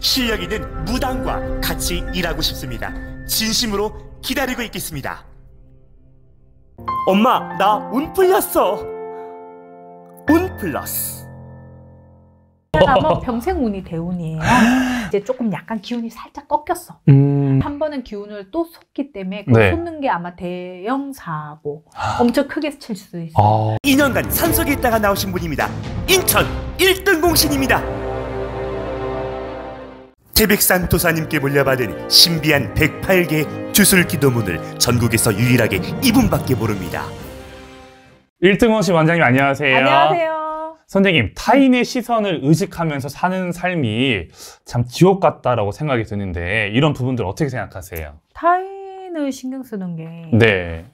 실력 있는 무당과 같이 일하고 싶습니다. 진심으로 기다리고 있겠습니다. 엄마, 나 운 풀렸어. 운 플러스. 하면 평생 운이 대운이에요. 이제 조금 약간 기운이 살짝 꺾였어. 음... 한 번은 기운을 또 쏟기 때문에 그 네. 쏟는 게 아마 대형 사고 엄청 크게 칠 수도 있어 아... 2년간 산속에 있다가 나오신 분입니다. 인천 1등 공신입니다. 태백산토사님께 물려받은 신비한 1 0 8개 주술 기도문을 전국에서 유일하게 이분밖에 모릅니다. 1등원 씨 원장님 안녕하세요. 안녕하세요. 선생님, 타인의 시선을 의식하면서 사는 삶이 참 지옥 같다라고 생각이 드는데 이런 부분들 어떻게 생각하세요? 타인을 신경 쓰는 게 네.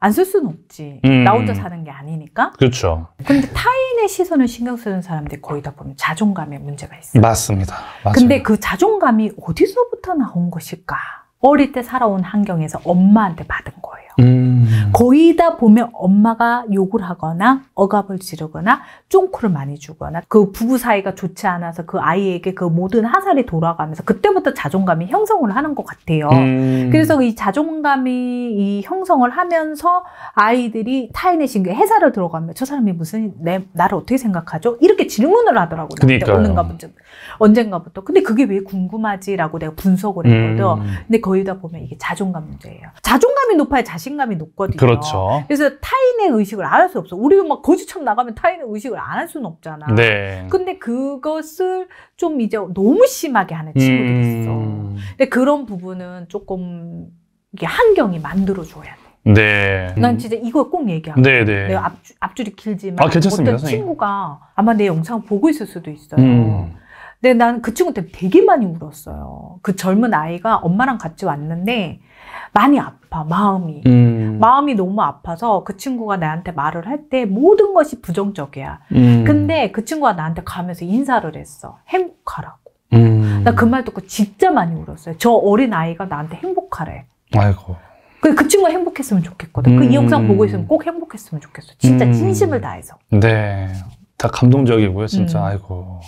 안쓸 수는 없지. 음. 나 혼자 사는 게 아니니까. 그렇죠. 근데 타인의 시선을 신경 쓰는 사람들이 거의 다 보면 자존감에 문제가 있어요. 맞습니다. 맞아요. 근데 그 자존감이 어디서부터 나온 것일까? 어릴 때 살아온 환경에서 엄마한테 받은 거의다 보면 엄마가 욕을 하거나 억압을 지르거나 쫑코를 많이 주거나 그 부부 사이가 좋지 않아서 그 아이에게 그 모든 하살이 돌아가면서 그때부터 자존감이 형성을 하는 것 같아요. 음. 그래서 이 자존감이 이 형성을 하면서 아이들이 타인의 신경에 해사를 들어가면 저 사람이 무슨 내 나를 어떻게 생각하죠? 이렇게 질문을 하더라고요. 언젠가부터 언젠가부터 근데 그게 왜 궁금하지라고 내가 분석을 했거든. 음. 근데 거의다 보면 이게 자존감 문제예요. 자존감이 높아야 자신감이 높거든요. 그렇죠. 그래서 타인의 의식을 알할수 없어. 우리가 막 거지처럼 나가면 타인의 의식을 안 할 수는 없잖아. 네. 근데 그것을 좀 이제 너무 심하게 하는 친구들이 음... 있어. 근데 그런 부분은 조금 이게 환경이 만들어줘야 돼. 네. 난 진짜 이거 꼭 얘기하고. 네, 네. 내가 앞, 앞줄이 길지만 아, 어떤 선생님. 친구가 아마 내 영상을 보고 있을 수도 있어요. 음. 근데 난 그 친구 때문에 되게 많이 울었어요. 그 젊은 아이가 엄마랑 같이 왔는데 많이 아파 마음이 음. 마음이 너무 아파서 그 친구가 나한테 말을 할 때 모든 것이 부정적이야. 음. 근데 그 친구가 나한테 가면서 인사를 했어. 행복하라고. 음. 나그 말 듣고 진짜 많이 울었어요. 저 어린 아이가 나한테 행복하래. 아이고. 그, 그 친구가 행복했으면 좋겠거든. 그이 음. 영상 보고 있으면 꼭 행복했으면 좋겠어. 진짜 음. 진심을 다해서. 네. 다 감동적이고요, 진짜. 음. 아이고.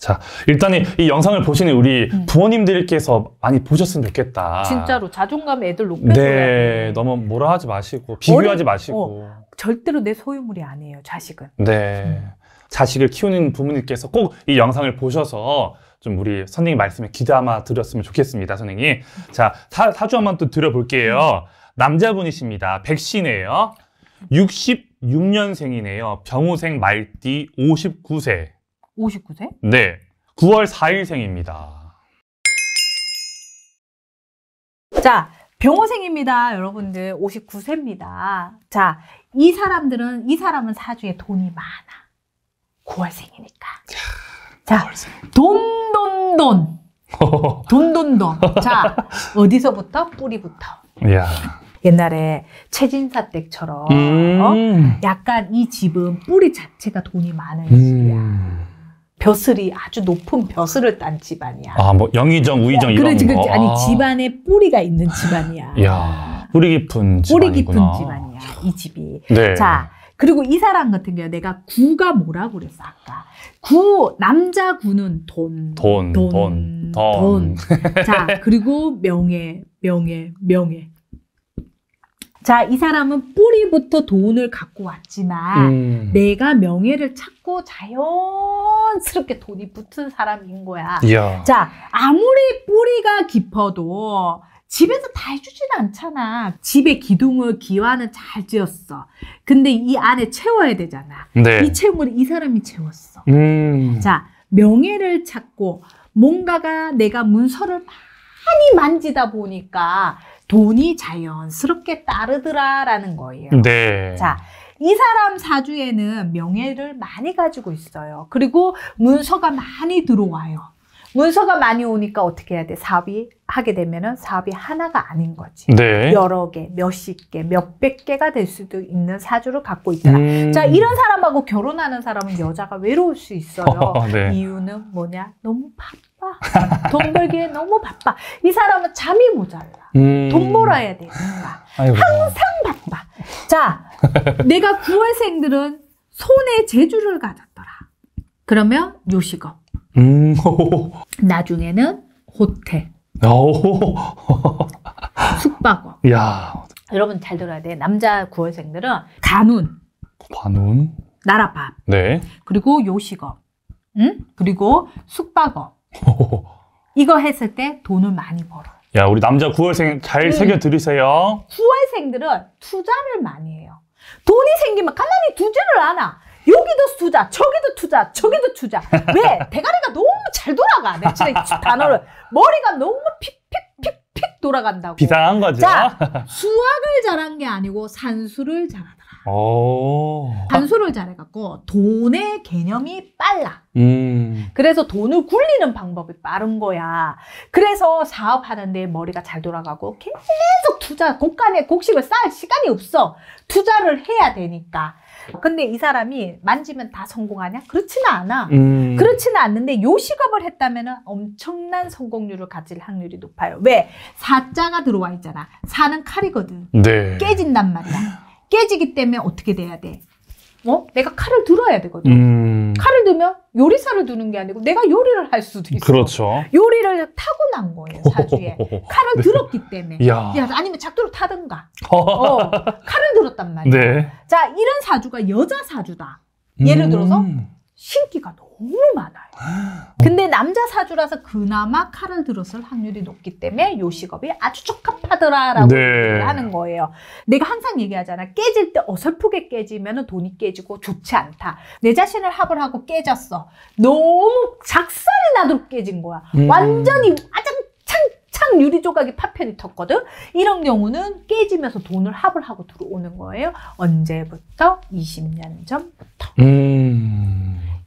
자, 일단 은이 영상을 보시는 우리 음. 부모님들께서 많이 보셨으면 좋겠다. 진짜로 자존감 애들 높여줘야 네, 너무 뭐라 하지 마시고 비교하지 어린, 어, 마시고. 어, 절대로 내 소유물이 아니에요, 자식은. 네. 음. 자식을 키우는 부모님께서 꼭 이 영상을 보셔서 좀 우리 선생님 말씀에 귀담아 드렸으면 좋겠습니다, 선생님. 자, 사, 사주 한 번 또 드려볼게요. 남자분이십니다. 백신이에요. 66년생이네요. 병우생 말띠 59세. 59세? 네. 9월 4일생입니다. 자, 병호생입니다. 여러분들 59세입니다. 자, 이 사람들은 이 사람은 사주에 돈이 많아. 9월생이니까. 자, 돈, 돈, 돈. 돈, 돈, 돈. 자, 어디서부터? 뿌리부터. 야 옛날에 최진사 댁처럼 음 어? 약간 이 집은 뿌리 자체가 돈이 많은 집이야. 음 벼슬이 아주 높은 벼슬을 딴 집안이야. 아, 뭐 영의정, 우의정 이런 그렇지, 그렇지. 거. 아니 아. 집안에 뿌리가 있는 집안이야. 야, 뿌리 깊은 집안이구나. 뿌리 깊은 집안이야. 이 집이. 네. 자, 그리고 이 사람 같은 경우 내가 구가 뭐라고 그랬어 아까. 구 남자 구는 돈. 돈, 돈, 돈. 돈. 돈. 자, 그리고 명예, 명예, 명예. 자, 이 사람은 뿌리부터 돈을 갖고 왔지만 음. 내가 명예를 찾고 자연 자연스럽게 돈이 붙은 사람인 거야. 야 자, 아무리 뿌리가 깊어도 집에서 다 해주진 않잖아. 집에 기둥을 기와는 잘 지었어. 근데 이 안에 채워야 되잖아. 네. 이 채움을 이 사람이 채웠어. 음. 자, 명예를 찾고 뭔가가 내가 문서를 많이 만지다 보니까 돈이 자연스럽게 따르더라라는 거예요. 네. 자, 이 사람 사주에는 명예를 많이 가지고 있어요. 그리고 문서가 많이 들어와요. 문서가 많이 오니까 어떻게 해야 돼? 사업이 하게 되면은 사업이 하나가 아닌 거지. 네. 여러 개, 몇 십 개, 몇 백 개가 될 수도 있는 사주를 갖고 있더라. 음... 자, 이런 사람하고 결혼하는 사람은 여자가 외로울 수 있어요. 어, 네. 이유는 뭐냐? 너무 바빠. 돈 벌기에 너무 바빠. 이 사람은 잠이 모자라. 음... 돈 벌어야 되니까. 아 항상 바빠. 자, 내가 9월생들은 손에 재주를 가졌더라. 그러면 요식업. 음. 나중에는 호텔. 숙박업. 야. 여러분 잘 들어야 돼. 남자 9월생들은 간운. 간운. 나라밥. 네. 그리고 요식업. 응? 음? 그리고 숙박업. 이거 했을 때 돈을 많이 벌어. 야, 우리 남자 9월생 잘 음. 새겨 들으세요. 9월생들은 투자를 많이 해요. 돈이 생기면 갈라히 두지를 않아. 여기도 투자, 저기도 투자, 저기도 투자. 왜? 대가리가 너무 잘 돌아가. 내 친구 단어를. 머리가 너무 픽픽픽픽 돌아간다고. 비상한 거죠. 자, 수학을 잘한 게 아니고 산수를 잘하더라. 오. 산수를 잘해갖고 돈의 개념이 빨라. 음. 그래서 돈을 굴리는 방법이 빠른 거야. 그래서 사업하는데 머리가 잘 돌아가고 굉장 투자 공간에 곡식을 쌓을 시간이 없어. 투자를 해야 되니까. 근데 이 사람이 만지면 다 성공하냐? 그렇지는 않아. 음. 그렇지는 않는데 요 식업을 했다면 엄청난 성공률을 가질 확률이 높아요. 왜? 사자가 들어와 있잖아. 사는 칼이거든. 네. 깨진단 말이야. 깨지기 때문에 어떻게 돼야 돼? 어? 내가 칼을 들어야 되거든. 음. 칼을 들면 요리사를 두는 게 아니고 내가 요리를 할 수도 있어. 그렇죠. 요리를 타고난 거예요, 사주에. 칼을 네. 들었기 때문에. 야. 야 아니면 작두로 타든가. 어, 칼을 들었단 말이야. 네. 자, 이런 사주가 여자 사주다. 예를 음. 들어서 신기가 너무 많아요. 근데 남자 사주라서 그나마 칼을 들었을 확률이 높기 때문에 요식업이 아주 적합하더라라고 네. 하는 거예요. 내가 항상 얘기하잖아. 깨질 때 어설프게 깨지면 돈이 깨지고 좋지 않다. 내 자신을 합을 하고 깨졌어. 너무 작살이 나도록 깨진 거야. 음. 완전히 아장 창 유리 조각이 파편이 텄거든. 이런 경우는 깨지면서 돈을 합을 하고 들어오는 거예요. 언제부터? 20년 전부터. 음.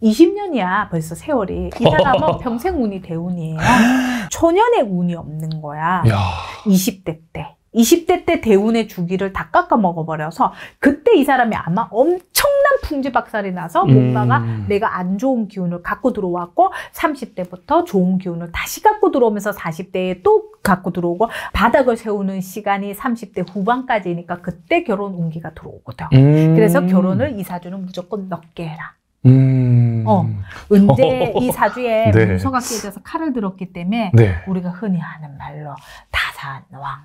20년이야 벌써 세월이. 이 사람은 평생 운이 대운이에요. 초년의 운이 없는 거야. 야. 20대 때. 20대 때 대운의 주기를 다 깎아 먹어버려서 그때 이 사람이 아마 엄청난 풍지박살이 나서 음. 뭔가가 음. 내가 안 좋은 기운을 갖고 들어왔고 30대부터 좋은 기운을 다시 갖고 들어오면서 40대에 또 갖고 들어오고 바닥을 세우는 시간이 30대 후반까지니까 그때 결혼 운기가 들어오거든. 음. 그래서 결혼을 이사주는 무조건 넣게 해라. 음. 어, 음. 은대 이 사주에 네. 문서가 깨져서 칼을 들었기 때문에 네. 우리가 흔히 하는 말로 다산왕.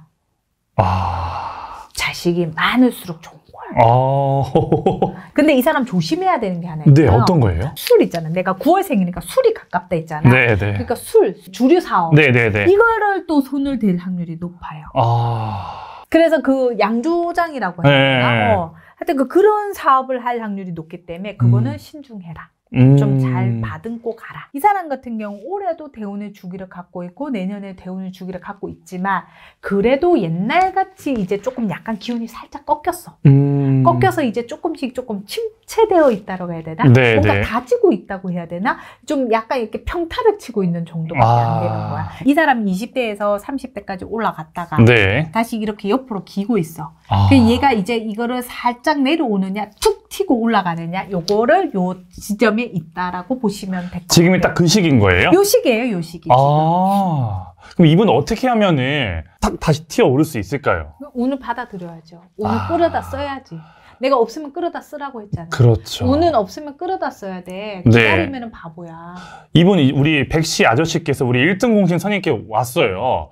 아... 자식이 많을수록 좋은 거야. 아... 근데 이 사람 조심해야 되는 게 하나 네, 있어요. 네, 어떤 거예요? 술 있잖아. 내가 9월생이니까 술이 가깝다 했잖아. 네, 네. 그러니까 술, 주류 사업. 네, 네, 네. 이거를 또 손을 댈 확률이 높아요. 아... 그래서 그 양조장이라고 네. 해야 되나? 네. 어. 하여튼 그 그런 사업을 할 확률이 높기 때문에 그거는 음. 신중해라. 좀잘 음. 받은고 가라. 이 사람 같은 경우 올해도 대운의 주기를 갖고 있고 내년에 대운의 주기를 갖고 있지만 그래도 옛날같이 이제 조금 약간 기운이 살짝 꺾였어. 음. 꺾여서 이제 조금씩 조금 침체되어 있다고 해야 되나? 네, 뭔가 네. 가지고 있다고 해야 되나? 좀 약간 이렇게 평타를 치고 있는 정도밖 아. 되는 거야. 이 사람 20대에서 30대까지 올라갔다가 네. 다시 이렇게 옆으로 기고 있어. 아. 그 얘가 이제 이거를 살짝 내려오느냐 툭 치고 올라가느냐 요거를 요 지점에 있다라고 보시면 될것 같요 지금이 딱그 시기인 거예요? 요 시기예요, 요 시기. 아. 그럼 이분 어떻게 하면은 딱 다시 튀어 오를 수 있을까요? 운을 받아들여야죠. 운을 아... 끌어다 써야지. 내가 없으면 끌어다 쓰라고 했잖아요. 그렇죠. 운은 없으면 끌어다 써야 돼. 기다리면 그 네. 바보야. 이분 우리 백 씨 아저씨께서 우리 1등 공신 선임께 왔어요.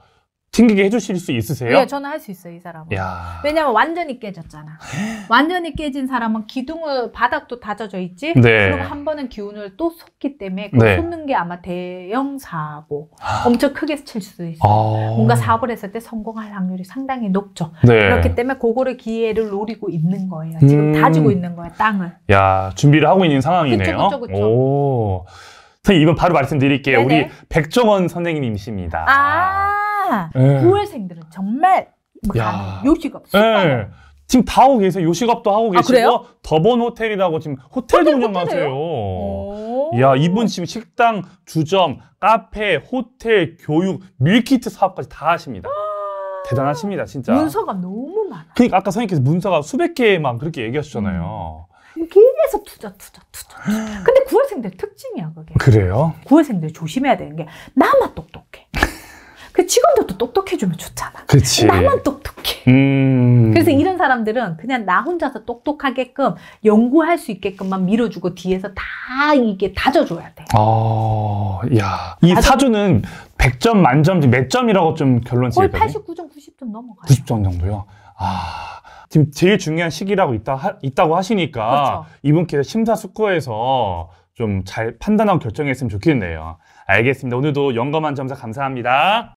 챙기게 해주실 수 있으세요? 예, 저는 할 수 있어요, 이 사람은. 야. 왜냐면 완전히 깨졌잖아. 완전히 깨진 사람은 기둥을, 바닥도 다져져 있지? 네. 그리고 한 번은 기운을 또 쏟기 때문에 그 네. 쏟는 게 아마 대형 사고. 아. 엄청 크게 칠 수도 있어요. 아. 뭔가 사업을 했을 때 성공할 확률이 상당히 높죠. 네. 그렇기 때문에 그거를 기회를 노리고 있는 거예요. 지금 음. 다지고 있는 거예요, 땅을. 야, 준비를 하고 있는 상황이네요. 그쵸, 그 그쵸. 오. 선생님, 이번 바로 말씀드릴게요. 네네. 우리 백종원 선생님이십니다. 아. 네. 예. 9월생들은 정말 뭐 야. 요식업, 예. 숙박. 지금 다 하고 계세요. 요식업도 하고 아, 계시고 아, 더번 호텔이라고 지금 호텔도 호텔, 운영하세요. 야 이분 지금 식당, 주점, 카페, 호텔, 교육, 밀키트 사업까지 다 하십니다. 대단하십니다, 진짜. 문서가 너무 많아. 그러니까 아까 선생님께서 문서가 수백 개만 그렇게 얘기하셨잖아요. 계속 음. 뭐 투자, 투자, 투자. 근데 9월생들 특징이야, 그게. 그래요? 9월생들 조심해야 되는 게 나만 똑똑해. 그 직원들도 똑똑해주면 좋잖아. 그치. 나만 똑똑해. 음... 그래서 이런 사람들은 그냥 나 혼자서 똑똑하게끔 연구할 수 있게끔만 밀어주고 뒤에서 다 이게 다져줘야 돼. 어, 야. 이 다져... 사주는 100점 만점 몇 점이라고 좀 결론 지을 거의 89점, 90점 넘어가요. 90점 정도요? 아. 지금 제일 중요한 시기라고 있다, 하, 있다고 하시니까 그렇죠. 이분께서 심사숙고해서 좀 잘 판단하고 결정했으면 좋겠네요. 알겠습니다. 오늘도 영검한 점사 감사합니다.